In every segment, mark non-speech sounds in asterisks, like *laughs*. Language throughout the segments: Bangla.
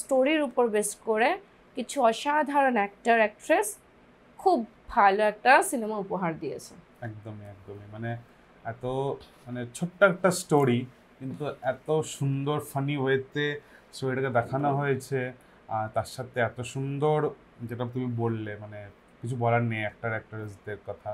স্টোরির উপর বেস করে কিছু অসাধারণ অ্যাক্টর অ্যাক্ট্রেস খুব ভালো একটা সিনেমা উপহার দিয়েছে একদমই একদমই মানে এত মানে ছোট্ট একটা স্টোরি কিন্তু এত সুন্দর ফানি ওয়েতে স্টোরিটাকে দেখানো হয়েছে আর তার সাথে এত সুন্দর যেটা তুমি বললে মানে কিছু বলার নেই অ্যাক্টর অ্যাক্ট্রেসদের কথা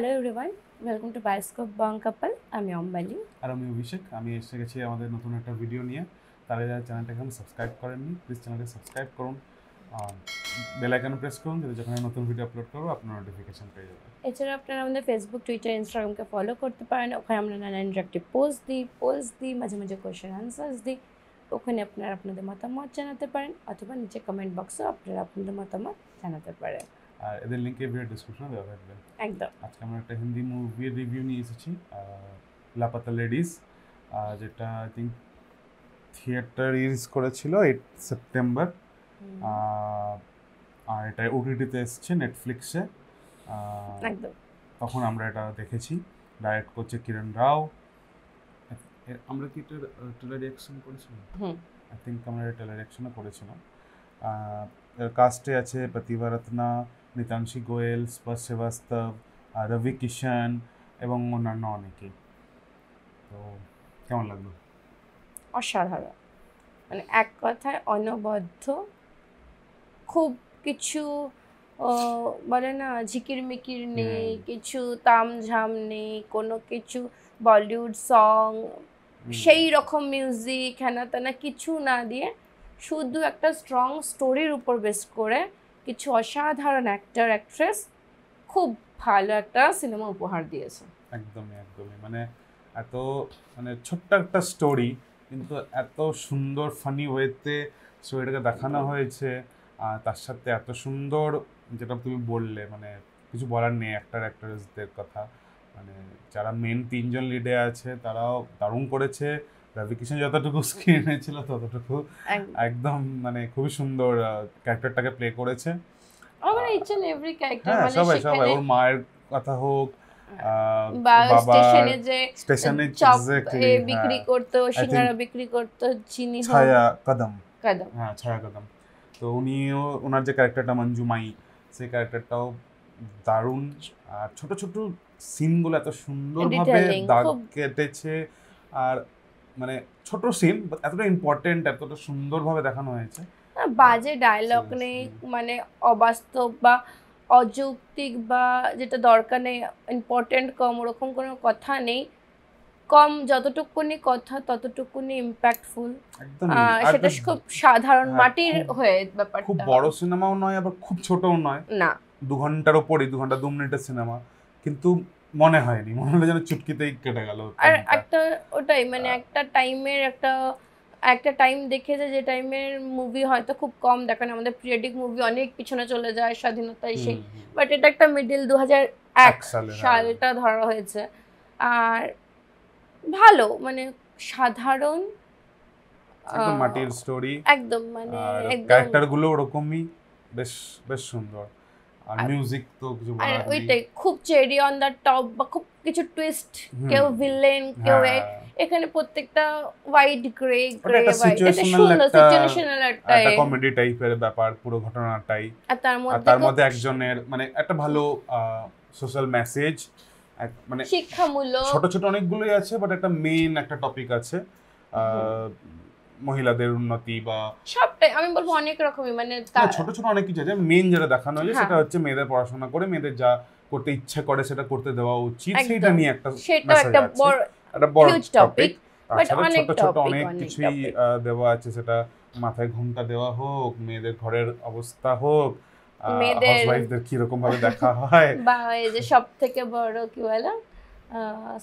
hello everyone welcome to bioscope Bong couple আমি অম্বালি আর আমি অভিষেক আমি এসে গেছি আমাদের নতুন একটা ভিডিও নিয়ে তাহলে যারা চ্যানেলটাকে এখন সাবস্ক্রাইব করেননি প্লিজ চ্যানেলটা সাবস্ক্রাইব করুন বেল আইকন প্রেস করুন যাতে যখন নতুন ভিডিও আপলোড করব আপনার নোটিফিকেশন পেয়ে যাবেন এছাড়া আপনারা আমাদের ফেসবুক টুইটার ইনস্টাগ্রামকে ফলো করতে পারেন ওখানে আমরা নানা ইন্টারাক্টিভ পোস্ট দিই পোস্ট দিই মাঝে মাঝে কোয়েশ্চেন আনসার্স দিই ওখানে আপনারা আপনাদের মতামত জানাতে পারেন অথবা নিচে কমেন্ট বক্সে আপনারা আপনাদের মতামত জানাতে পারেন আর এদের লিঙ্কে ভিডিও ডিসক্রিপশনে দেওয়া থাকবে একদম আজকে আমরা একটা হিন্দি মুভির রিভিউ নিয়ে এসেছি লাপাতা লেডিস যেটা আই থিঙ্ক থিয়েটার রিলিজ করেছিল এইট সেপ্টেম্বর আর এটা ওটিটিতে এসছে নেটফ্লিক্সে তখন আমরা এটা দেখেছি ডাইরেক্ট করছে কিরণ রাও আমরা কি ট্রেলার রিয়াকশন করেছিলাম আই থিঙ্ক আমরা ট্রেলার রিয়াকশনও করেছিলাম কাস্টে আছে প্রতিভা রত্না নিতাংশী গোয়েল স্পর্শ শ্রীবাস্তব রবি কিষণ এবং অন্যান্য অনেকে তো কেমন লাগলো অসাধারণ মানে এক কথায় অনবদ্য খুব কিছু বলে না ঝিকিরমিকির নেই হ্যাঁ। কিছু তামঝাম নেই কোনো কিছু বলিউড সং সেই রকম মিউজিক হেনা তেনা কিছু না দিয়ে শুধু একটা স্ট্রং স্টোরির উপর বেস করে কিছু অসাধারণ অ্যাক্টর অ্যাক্ট্রেস খুব ভালো একটা সিনেমা উপহার দিয়েছে একদমই একদমই মানে এত মানে ছোট্ট একটা স্টোরি কিন্তু এত সুন্দর ফানি ওয়েতে ছবিটাকে দেখানো হয়েছে আর তার সাথে এত সুন্দর যেটা তুমি বললে মানে কিছু বলার নেই অ্যাক্টার অ্যাক্ট্রেসদের কথা মানে যারা মেন তিনজন লিডে আছে তারাও দারুণ করেছে রাভিকিশন যতটুকু স্ক্রিনে ছিল ততটুকু একদম মানে খুবই সুন্দর ক্যারেক্টারটাকে প্লে করেছে হ্যাঁ, মানে সবাই সবাই ওর মায়ের কথা হোক হ্যাঁ। বা স্টেশনে হ্যাঁ। বিক্রি বিক্রি চিনি ছায়া কদম হ্যাঁ ছায়া কদম তো উনিও ওনার যে ক্যারেক্টারটা সেই ক্যারেক্টারটাও আর ছোট ছোট সিনগুলো এত সুন্দর দাগ কেটেছে আর মানে ছোট সিন এতটা ইম্পর্টেন্ট এতটা সুন্দরভাবে দেখানো হয়েছে বাজে ডায়লগ নেই মানে অবাস্তব বা অযৌক্তিক বা যেটা দরকার নেই ইম্পর্টেন্ট কম ওরকম কোনো কথা নেই কম যতটুকুনি কথা ততটুকুনি ইম্প্যাক্টফুল সেটা খুব সাধারণ হ্যাঁ, মাটির হয়ে ব্যাপারটা খুব বড় সিনেমাও নয় আবার খুব ছোটও নয় না দু ঘন্টার ওপরই দু ঘন্টা দু মিনিটের সিনেমা কিন্তু মনে হয়নি মনে হলো যেন চুটকিতেই কেটে গেল আর একটা ওটাই মানে একটা টাইমের একটা একটা টাইম দেখেছে যে টাইমের মুভি হয়তো খুব কম দেখেন আমাদের পিরিয়ডিক মুভি অনেক পিছনে চলে যায় স্বাধীনতায় এসে বাট এটা একটা মিডিল দু হাজার এক হ্যাঁ। সালটা ধরা হয়েছে আর ভালো মানে সাধারণ মাটির স্টোরি একদম মানে ক্যারেক্টারগুলো ওরকমই বেশ বেশ সুন্দর আর মিউজিক তো কিছু আর ওইটাই খুব চেরি অন দ্য টপ বা খুব কিছু টুইস্ট কেউ ভিলেন কেউ হ্যাঁ। এখানে প্রত্যেকটা হোয়াইট গ্রে গ্রে সিচুয়েশনাল একটা একটা কমেডি টাইপের ব্যাপার পুরো ঘটনাটাই আর তার মধ্যে তার মধ্যে একজনের মানে একটা ভালো সোশ্যাল মেসেজ মানে শিক্ষামূলক ছোট ছোট অনেকগুলোই আছে বাট একটা মেইন একটা টপিক আছে মহিলাদের উন্নতি বা সবটাই আমি বলবো অনেক রকমই মানে ছোট ছোট অনেক কিছু আছে মেন যেটা দেখানো হয়েছে হ্যাঁ। সেটা হচ্ছে মেয়েদের পড়াশোনা করে মেয়েদের যা করতে ইচ্ছে করে সেটা করতে দেওয়া উচিত সেটা নিয়ে একটা সেটা একটা বড় একটা বড় টপিক ছোট ছোট অনেক কিছুই দেওয়া আছে সেটা মাথায় ঘুমটা দেওয়া হোক মেয়েদের ঘরের অবস্থা হোক মেয়েদের কিরকম ভাবে দেখা হয় *laughs* বা এই যে সব থেকে বড় কি বলো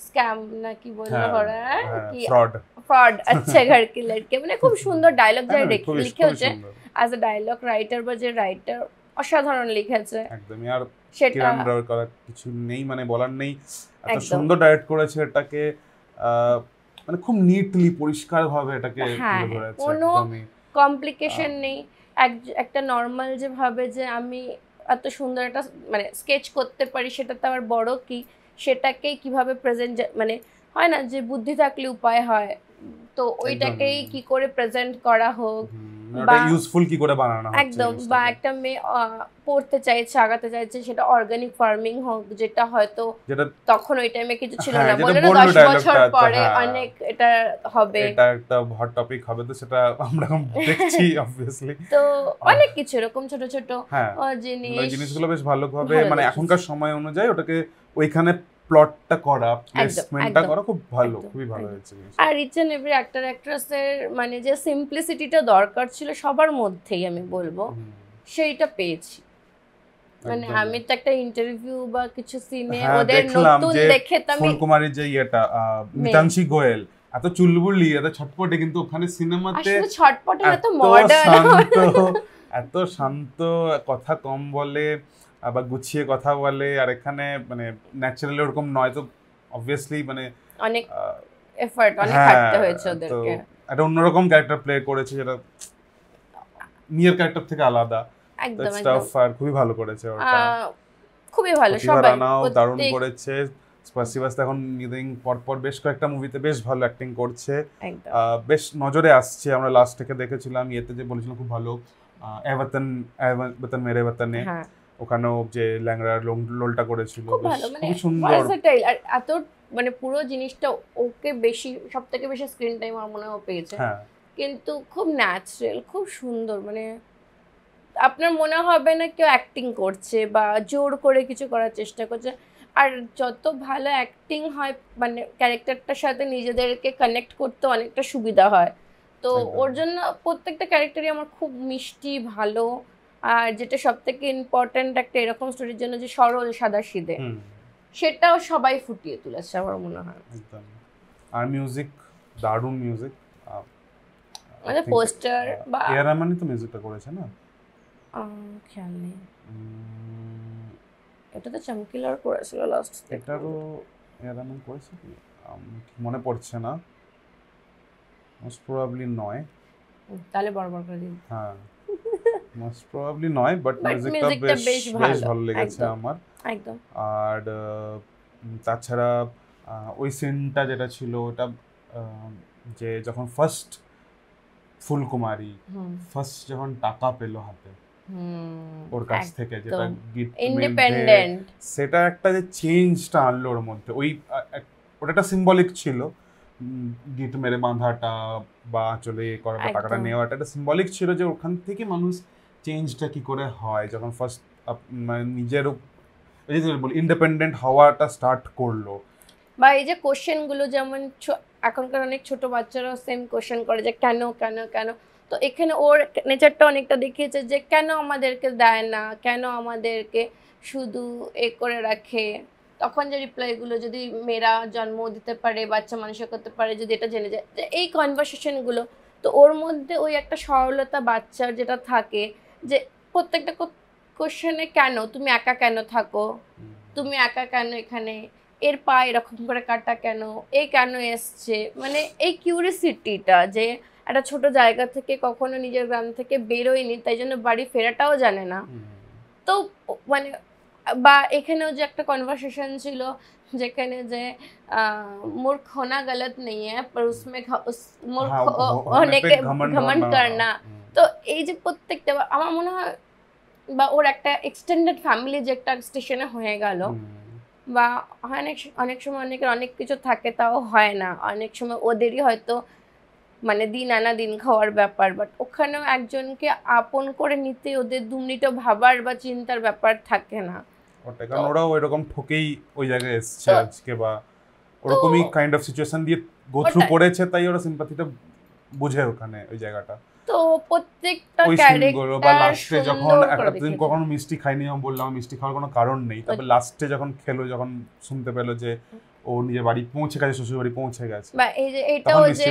স্ক্যাম নাকি বললো হ্যাঁ ফ্রড ফ্রড আচ্ছা ঘর কি লড়কে মানে খুব সুন্দর ডায়লগ যা লিখে হচ্ছে অ্যাজ আ ডায়লগ রাইটার বা যে রাইটার অসাধারণ লিখেছে একদমই আর কিরণ রাওয়ের করার কিছু নেই মানে বলার নেই এত সুন্দর ডাইরেক্ট করেছে এটাকে মানে খুব নিটলি পরিষ্কারভাবে এটাকে হ্যাঁ, হ্যাঁ। কোনো কমপ্লিকেশন নেই একটা নর্মাল যেভাবে যে আমি এত সুন্দর একটা মানে স্কেচ করতে পারি সেটা তো আমার বড় কি সেটাকে কিভাবে প্রেজেন্ট মানে হয় না যে বুদ্ধি থাকলে উপায় হয় তো ওইটাকেই কি করে প্রেজেন্ট করা হোক বা ইউজফুল কি করে বানানো একদম বা একটা মেয়ে পড়তে চাইছে আগাতে চাইছে সেটা অর্গানিক ফার্মিং হোক যেটা হয়তো তখন ওই টাইমে কিছু ছিল হ্যাঁ, না বলে না বছর আচ্ছা, পরে হ্যাঁ। অনেক এটা হবে এটা একটা হট টপিক হবে তো সেটা আমরা *laughs* দেখছি অবভিয়াসলি তো অনেক কিছু এরকম ছোট ছোট হ্যাঁ। জিনিস জিনিসগুলো বেশ ভালোভাবে মানে এখনকার সময় অনুযায়ী ওটাকে ওইখানে প্লটটা করা প্লেসমেন্টটা করা খুব ভালো খুবই ভালো হয়েছে আর ইচ এন্ড এভরি অ্যাক্টর অ্যাক্ট্রেসের মানে যে সিম্পলিসিটিটা দরকার ছিল সবার মধ্যেই আমি বলবো সেইটা পেয়েছি মানে আমি তো একটা ইন্টারভিউ বা কিছু সিনে হ্যাঁ, ওদের নতুন দেখে তো আমি কুমারের যে ইয়েটা মিতাংশী গোয়েল এত চুলবুলি এত ছটপটে কিন্তু ওখানে সিনেমাতে আসলে ছটপটে এত মডার্ন এত শান্ত কথা কম বলে আবার গুছিয়ে কথা বলে আর এখানে মানে ন্যাচারালি ওরকম নয় তো অবভিয়াসলি মানে অনেক এফর্ট অনেক হ্যাঁ, খাটতে হয়েছে ওদেরকে একটা অন্যরকম ক্যারেক্টার প্লে করেছে যেটা নিয়ার ক্যারেক্টার থেকে আলাদা একদম স্টাফ আর খুবই ভালো করেছে ওটা খুবই ভালো সবাই দারুণ করেছে স্পাসিবাস এখন পর পরপর বেশ কয়েকটা মুভিতে বেশ ভালো অ্যাক্টিং করছে বেশ নজরে আসছে আমরা লাস্ট থেকে দেখেছিলাম ইয়েতে যে বলেছিলাম খুব ভালো এভাতন মেরে এভাতনে ওখানেও যে ল্যাংড়া লোলটা করেছিল খুব মানে সুন্দর আর এত মানে পুরো জিনিসটা ওকে বেশি সব থেকে বেশি স্ক্রিন টাইম আমার মনে হয় পেয়েছে হ্যাঁ। কিন্তু খুব ন্যাচারাল খুব সুন্দর মানে আপনার মনে হবে না কেউ অ্যাক্টিং করছে বা জোর করে কিছু করার চেষ্টা করছে আর যত ভালো অ্যাক্টিং হয় মানে ক্যারেক্টারটার সাথে নিজেদেরকে কানেক্ট করতে অনেকটা সুবিধা হয় তো ওর জন্য প্রত্যেকটা ক্যারেক্টারই আমার খুব মিষ্টি ভালো আর যেটা সব থেকে ইম্পর্ট্যান্ট একটা এরকম স্টোরির জন্য যে সরল সাদা সিদে সেটাও সবাই ফুটিয়ে তুলেছে আমার মনে হয় আর মিউজিক দারুণ মিউজিক মানে পোস্টার বা এর মানে তো মিউজিকটা করেছে না খেয়াল নেই এটা তো চমকিলার করেছিল লাস্ট এটারও তো এর মানে করেছে কি মনে পড়ছে না মোস্ট প্রবাবলি নয় তাহলে বারবার করে দিন হ্যাঁ মোস্ট প্রবাবলি নয় বাট মিউজিকটা বেশ বেশ ভালো লেগেছে আমার একদম আর তাছাড়া ওই সিনটা যেটা ছিল ওটা যে যখন ফার্স্ট ফুলকুমারী ফার্স্ট যখন টাকা পেলো হাতে ওর কাছ থেকে যেটা ইন্ডিপেন্ডেন্ট সেটা একটা যে চেঞ্জটা আনলো ওর মধ্যে ওই ওটা একটা সিম্বলিক ছিল গিট মেরে বাঁধাটা বা চলে করা টাকাটা নেওয়াটা একটা সিম্বলিক ছিল যে ওখান থেকে মানুষ চেঞ্জটা কি করে হয় যখন ফার্স্ট মানে নিজের ইন্ডিপেন্ডেন্ট হওয়াটা স্টার্ট করলো বা এই যে কোশ্চেনগুলো যেমন এখনকার অনেক ছোট বাচ্চারাও সেম কোশ্চেন করে যে কেন কেন কেন তো এখানে ওর নেচারটা অনেকটা দেখিয়েছে যে কেন আমাদেরকে দেয় না কেন আমাদেরকে শুধু এ করে রাখে তখন যে রিপ্লাইগুলো যদি মেয়েরা জন্ম দিতে পারে বাচ্চা মানুষের করতে পারে যদি এটা জেনে যায় এই কনভারসেশনগুলো তো ওর মধ্যে ওই একটা সরলতা বাচ্চার যেটা থাকে যে প্রত্যেকটা কোশ্চেনে কেন তুমি একা কেন থাকো তুমি একা কেন এখানে এর পা এরকম করে কাটা কেন এ কেন এসছে মানে এই কিউরিয়াসিটিটা যে একটা ছোট জায়গা থেকে কখনো নিজের গ্রাম থেকে বেরোয়নি তাই জন্য বাড়ি ফেরাটাও জানে না তো মানে বা এখানেও যে একটা কনভারসেশন ছিল যেখানে যে মূর্খ হোনা গলত নেই হ্যাঁ পর উসমে মূর্খ অনেক ঘমন করনা তো এই যে প্রত্যেকটা আমার মনে হয় বা ওর একটা এক্সটেন্ডেড ফ্যামিলি যে একটা স্টেশনে হয়ে গেল বা অনেক অনেক সময় অনেকের অনেক কিছু থাকে তাও হয় না অনেক সময় ওদেরই হয়তো মানে দিন আনা দিন খাওয়ার ব্যাপার বাট ওখানেও একজনকে আপন করে নিতে ওদের দু মিনিটও ভাবার বা চিন্তার ব্যাপার থাকে না কারণ ওরাও এরকম ঠকেই ওই জায়গায় এসছে আজকে বা ওরকমই কাইন্ড অফ সিচুয়েশন দিয়ে গো থ্রু করেছে তাই ওরা সিম্পাথিটা বুঝে ওখানে ওই জায়গাটা তো প্রত্যেকটা ক্যারেক্টার বা লাস্টে যখন একটা কখনো মিষ্টি খাইনি আমি বললাম মিষ্টি খাওয়ার কোনো কারণ নেই লাস্টে যখন খেলো যখন শুনতে পেলো যে ও নিজের বাড়ি পৌঁছে গেছে শ্বশুর বাড়ি পৌঁছে গেছে বা এই যে এটা ও যে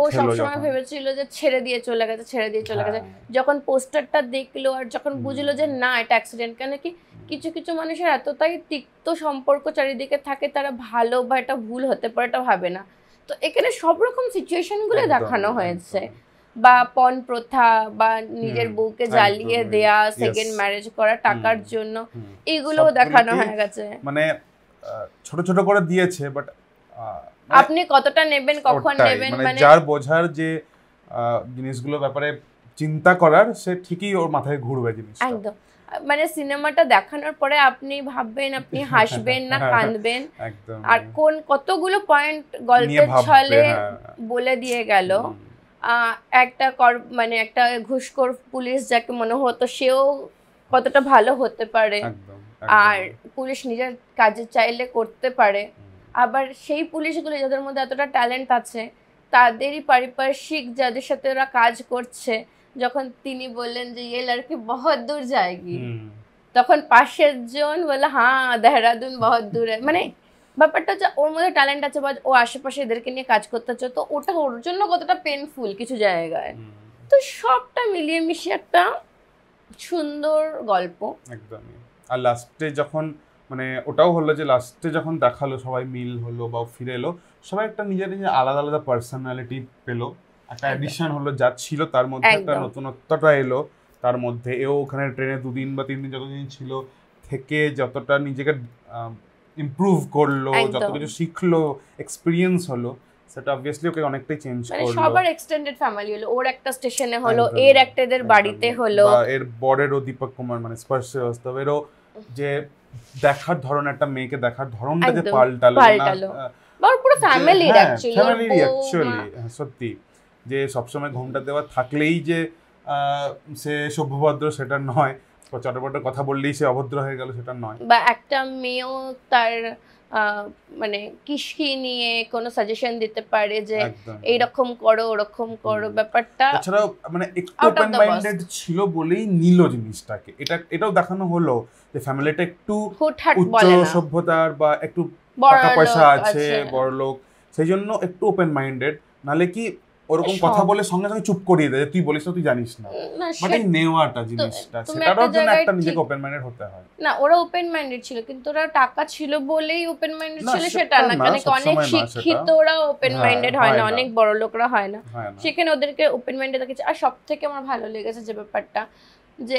ও সবসময় ভেবেছিল যে ছেড়ে দিয়ে চলে গেছে ছেড়ে দিয়ে চলে গেছে হ্যাঁ। যখন পোস্টারটা দেখলো আর যখন বুঝলো যে না এটা অ্যাক্সিডেন্ট কেন কি কিছু কিছু মানুষের এতটাই তিক্ত সম্পর্ক চারিদিকে থাকে তারা ভালো বা এটা ভুল হতে পারে এটা ভাবে না তো এখানে সব রকম সিচুয়েশনগুলো দেখানো হয়েছে বা পণ প্রথা বা নিজের বউকে জ্বালিয়ে দেয়া সেকেন্ড ম্যারেজ করা টাকার জন্য এইগুলো দেখানো হয়ে গেছে মানে ছোট ছোট করে দিয়েছে বাট মানে আপনি কতটা নেবেন কখন নেবেন মানে, মানে যার বোঝার যে জিনিসগুলো ব্যাপারে চিন্তা করার সে ঠিকই ওর মাথায় ঘুরবে জিনিসটা একদম মানে সিনেমাটা দেখানোর পরে আপনি ভাববেন আপনি *laughs* হাসবেন না হ্যাঁ, কাঁদবেন আর কোন কতগুলো পয়েন্ট গল্পের ছলে হ্যাঁ। বলে দিয়ে গেল একটা কর মানে একটা ঘুষখোর পুলিশ যাকে মনে হতো সেও কতটা ভালো হতে পারে আর পুলিশ নিজের কাজে চাইলে করতে পারে আবার সেই পুলিশগুলো যাদের মধ্যে এতটা ট্যালেন্ট আছে তাদেরই পারিপার্শ্বিক যাদের সাথে ওরা কাজ করছে যখন তিনি বললেন যে ইয়ে লড়কি বহুত দূর যায়গি তখন পাশের জন বলে হ্যাঁ দেহরাদুন বহুত দূরে মানে ব্যাপারটা হচ্ছে ওর মধ্যে ট্যালেন্ট আছে বা ও আশেপাশে এদেরকে নিয়ে কাজ করতে হচ্ছে তো ওটা ওর জন্য কতটা পেনফুল কিছু জায়গায় তো সবটা মিলিয়ে মিশিয়ে একটা সুন্দর গল্প একদমই আর লাস্টে যখন মানে ওটাও হলো যে লাস্টে যখন দেখালো সবাই মিল হলো বা ফিরে এলো সবাই একটা নিজের নিজের আলাদা আলাদা পার্সোনালিটি পেলো একটা অ্যাডিশন হলো যা ছিল তার মধ্যে একটা নতুনত্বটা এলো তার মধ্যে এও ওখানে ট্রেনে দুদিন বা তিন দিন যতদিন ছিল থেকে যতটা নিজেকে ইমপ্রুভ করলো যত কিছু শিখলো এক্সপিরিয়েন্স হলো সেটা অবভিয়াসলি ওকে অনেকটাই চেঞ্জ মানে করলো মানে সবার এক্সটেন্ডেড ফ্যামিলি হলো ওর একটা স্টেশনে হলো এর একটা এদের বাড়িতে হলো এর বরেরও দীপক কুমার মানে স্পর্শ অস্তবেরও যে দেখার ধরন একটা মেয়েকে দেখার ধরনটা যে পাল্টালো পাল্টালো পুরো ফ্যামিলি অ্যাকচুয়ালি ফ্যামিলি অ্যাকচুয়ালি সত্যি যে সবসময় ঘোমটা দেওয়া থাকলেই যে সে সভ্যভদ্র সেটা নয় চটপটের কথা বললেই সে অভদ্র হয়ে গেল সেটা নয় বা একটা মেয়েও তার মানে কিসকি নিয়ে কোনো সাজেশন দিতে পারে যে এইরকম করো ওরকম করো ব্যাপারটা এছাড়াও মানে একটু ওপেন মাইন্ডেড ছিল বলেই নিল জিনিসটাকে এটা এটাও দেখানো হলো যে ফ্যামিলিটা একটু উচ্চ সভ্যতার বা একটু টাকা পয়সা আছে বড় লোক সেই জন্য একটু ওপেন মাইন্ডেড নালে কি ওরকম কথা বলে সঙ্গে সঙ্গে চুপ করিয়ে দেয় তুই বলিস তুই জানিস না মানে নেওয়াটা জিনিসটা সেটারও জন্য একটা নিজেকে ওপেন মাইন্ডেড হতে হয় না ওরা ওপেন মাইন্ডেড ছিল কিন্তু ওরা টাকা ছিল বলেই ওপেন মাইন্ডেড ছিল সেটা না মানে অনেক শিক্ষিত ওরা ওপেন মাইন্ডেড হয় না অনেক বড় লোকরা হয় না সেখানে ওদেরকে ওপেন মাইন্ডেড রাখছে আর সবথেকে আমার ভালো লেগেছে যে ব্যাপারটা যে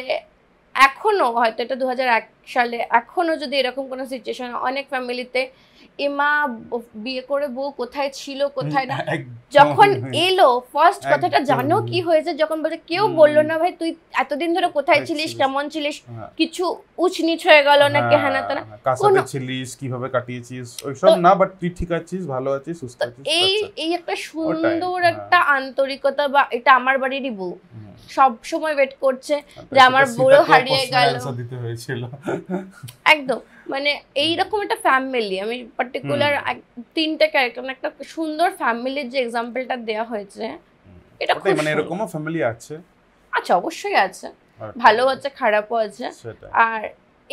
এখনও হয়তো এটা দু সালে এখনও যদি এরকম কোনো সিচুয়েশন অনেক ফ্যামিলিতে এমা বিয়ে করে বউ কোথায় ছিল কোথায় না যখন হ্যাঁ। এলো ফার্স্ট কথাটা জানো কি হ্যাঁ। হয়েছে যখন বলছে কেউ বললো না ভাই তুই এতদিন ধরে কোথায় ছিলিস কেমন ছিলিস হ্যাঁ। কিছু উচনিচ নিচ হয়ে গেল না কে হ্যাঁ না কাছে ছিলিস কিভাবে কাটিয়েছিস ওইসব না বাট তুই ঠিক আছিস ভালো আছিস সুস্থ আছিস এই আচ্ছা। এই একটা সুন্দর একটা আন্তরিকতা বা এটা আমার বাড়িরই বউ সব সময় ওয়েট করছে যে আমার বুড়ো হারিয়ে গেল একদম মানে এইরকম একটা ফ্যামিলি আমি পার্টিকুলার তিনটে ক্যারেক্টার মানে একটা সুন্দর ফ্যামিলির যে এক্সাম্পলটা দেওয়া হয়েছে এটা খুব মানে এরকম ফ্যামিলি আছে আচ্ছা অবশ্যই আছে ভালো আছে খারাপও আছে আর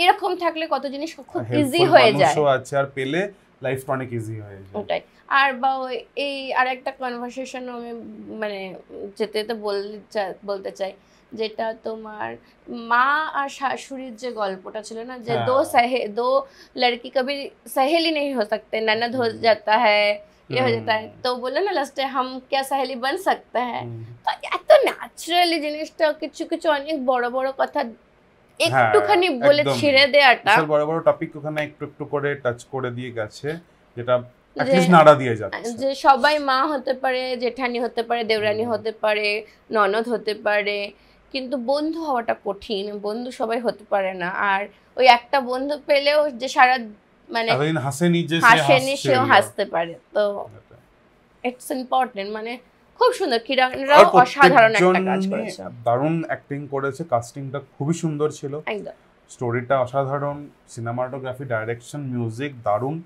এরকম থাকলে কত জিনিস খুব ইজি হয়ে যায় আছে আর পেলে লাইফটা অনেক ইজি হয়ে যায় ওটাই আর বা এই আরেকটা কনভারসেশন আমি মানে যেতে যেতে বলতে চাই যেটা তোমার মা আর শাশুড়ির যে গল্পটা ছিল না যে দো সহে দো লড়কি কবি সহেলি নেই হো সকতে ননদ হো যাতা হ্যায় ये हो जाता है तो बोलो ना लास्टे हम क्या सहेली बन सकते हैं तो এত ন্যাচারালি জিনিসটা কিছু কিছু অনেক বড় বড় কথা হ্যাঁ, একটুখানি বলে ছেড়ে দেয়াটা বড় বড় টপিক ওখানে একটু একটু করে টাচ করে দিয়ে গেছে যেটা যে সবাই মা হতে পারে জেঠানি হতে পারে দেওরানি হতে পারে ননদ হতে পারে কিন্তু বন্ধু হওয়াটা কঠিন বন্ধু সবাই হতে পারে না আর ওই একটা বন্ধু পেলেও যে সারা মানে হাসেনি সেও হাসতে পারে তো ইটস ইম্পর্টেন্ট মানে খুব সুন্দর কিরানরাও অসাধারণ একটা কাজ করেছে দারুণ অ্যাক্টিং করেছে কাস্টিংটা খুবই সুন্দর ছিল একদম স্টোরিটা অসাধারণ সিনেমাটোগ্রাফি ডাইরেকশন মিউজিক দারুণ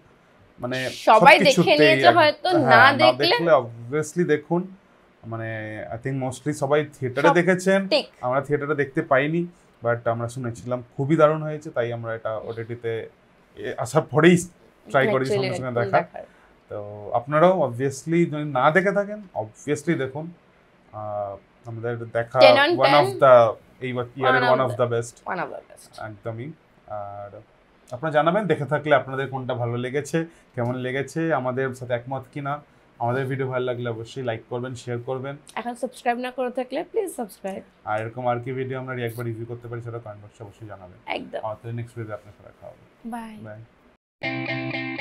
মানে সবাই দেখে নিয়েছে হয়তো হ্যাঁ, না দেখলে অবভিয়াসলি দেখুন মানে আই থিঙ্ক মোস্টলি সবাই থিয়েটারে দেখেছেন আমরা থিয়েটারে দেখতে পাইনি বাট আমরা শুনেছিলাম খুবই দারুণ হয়েছে তাই আমরা এটা ওটিটিতে আসার পরেই ট্রাই করেছি সঙ্গে সঙ্গে দেখা তো আপনারাও অবভিয়াসলি যদি না দেখে থাকেন অবভিয়াসলি দেখুন আমাদের দেখা ওয়ান অফ দ্য এই ইয়ারের one of the best one of the best একদমই আর আপনারা জানাবেন দেখে থাকলে আপনাদের কোনটা ভালো লেগেছে কেমন লেগেছে আমাদের সাথে একমত কিনা আমাদের ভিডিও ভালো লাগলে অবশ্যই লাইক করবেন শেয়ার করবেন এখন সাবস্ক্রাইব না করে থাকলে প্লিজ সাবস্ক্রাইব আর এরকম আর কি ভিডিও আমরা রিয়াক্ট বা রিভিউ করতে পারি সেটা কমেন্ট বক্সে অবশ্যই জানাবেন একদম আর নেক্সট ভিডিও আপনাদের সাথে দেখা হবে বাই বাই